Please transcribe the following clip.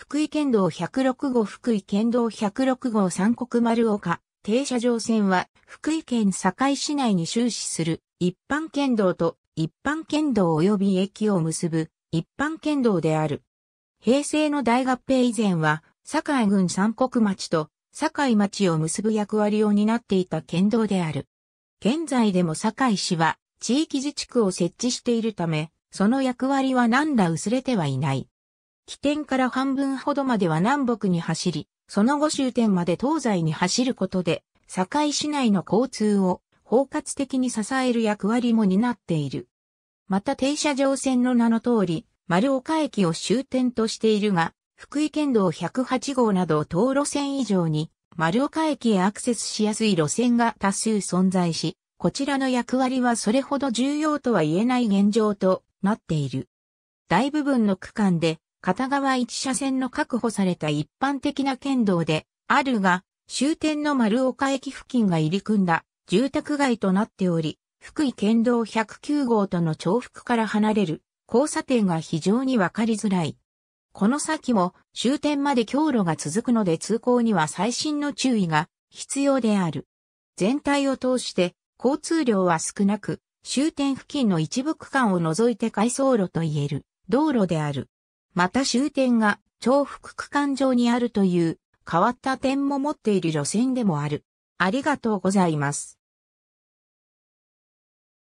福井県道106号福井県道106号三国丸岡停車場線は福井県堺市内に終始する一般県道と一般県道及び駅を結ぶ一般県道である。平成の大合併以前は堺郡三国町と堺町を結ぶ役割を担っていた県道である。現在でも堺市は地域自治区を設置しているため、その役割は何ら薄れてはいない。起点から半分ほどまでは南北に走り、その後終点まで東西に走ることで、堺市内の交通を包括的に支える役割も担っている。また停車場線の名の通り、丸岡駅を終点としているが、福井県道108号など東路線以上に丸岡駅へアクセスしやすい路線が多数存在し、こちらの役割はそれほど重要とは言えない現状となっている。大部分の区間で片側一車線の確保された一般的な県道であるが、終点の丸岡駅付近が入り組んだ住宅街となっており、福井県道109号との重複から離れる交差点が非常にわかりづらい。この先も終点まで強路が続くので通行には最新の注意が必要である。全体を通して交通量は少なく、終点付近の一部区間を除いて回送路と言える道路である。また終点が重複区間上にあるという変わった点も持っている路線でもある。ありがとうございます。